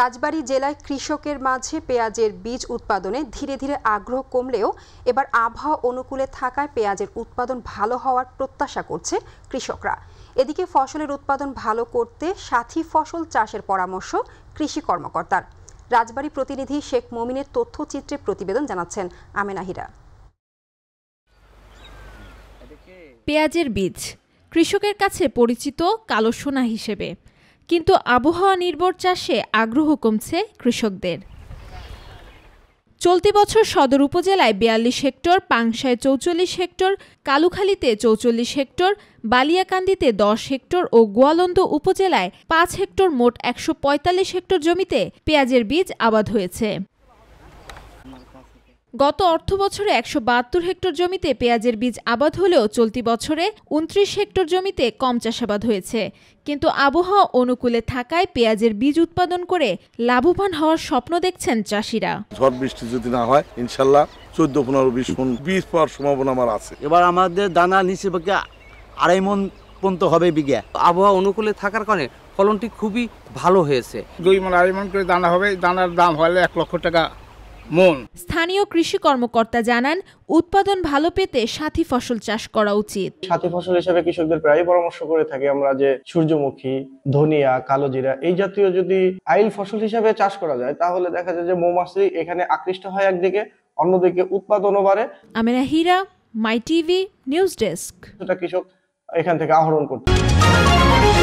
রাজবাড়ী জেলায় কৃষকের মাঝে পেঁয়াজের বীজ উৎপাদনে ধীরে ধীরে আগ্রহ কমলেও এবার আবহাওয়া অনুকূলে থাকায় পেঁয়াজের উৎপাদন ভালো হওয়ার প্রত্যাশা করছে কৃষকরা এদিকে ফসলের উৎপাদন ভালো করতে সাথী ফসল চাষের পরামর্শ কৃষি কর্মকর্তার রাজবাড়ী প্রতিনিধি শেখ মমিনের তথ্যচিত্রে প্রতিবেদন জানাচ্ছেন আমেনাহিরা পেঁয়াজের বীজ কৃষকের কাছে পরিচিত কালো সোনা হিসেবে কিন্তু আবহাওয়া নির্ভর চাষে আগ্রহ কমছে কৃষকদের চলতি বছর সদর উপজেলায় বিয়াল্লিশ হেক্টর পাংশায় চৌচল্লিশ হেক্টর কালুখালীতে চৌচল্লিশ হেক্টর বালিয়াকান্দিতে দশ হেক্টর ও গোয়ালন্দ উপজেলায় পাঁচ হেক্টর মোট একশো হেক্টর জমিতে পেঁয়াজের বীজ আবাদ হয়েছে গত অর্থ বছরে একশো হেক্টর জমিতে পেঁয়াজের বীজ আবাদ হলেও চলতি বছরে উনত্রিশ হেক্টর জমিতে কম চাষাবাদ হয়েছে কিন্তু আবহাওয়া অনুকূলে থাকায় পেঁয়াজের বীজ উৎপাদন করে লাভবান হওয়ার স্বপ্ন দেখছেন চাষিরা ঝড় বৃষ্টি যদি না হয় ইনশাল্লাহ চোদ্দ পনেরো বিশ মন বীজ পাওয়ার সম্ভাবনা আমার আছে এবার আমাদের দানা নিচে আড়াই মন পর্যন্ত হবে বিঘা আবহাওয়া অনুকূলে থাকার কারণে ফলনটি খুবই ভালো হয়েছে দুই মন আড়াই মন করে দানা হবে দানার দাম হলে এক লক্ষ টাকা মন স্থানীয় কৃষি কর্মকর্তা জানান উৎপাদন ভালো পেতে সাথী ফসল চাষ করা উচিত সাথী ফসল হিসেবে কৃষকদের প্রায় পরামর্শ করে থাকি আমরা যে সূর্যমুখী ধনিয়া কালোজিরা এই জাতীয় যদি আইল ফসল হিসেবে চাষ করা যায় তাহলে দেখা যায় যে মৌমাছি এখানে আকৃষ্ট হয় একদিকে অন্যদিকে উৎপাদনও বাড়ে Amina Hira my TV news desk কৃষক এখান থেকে আহরণ করতে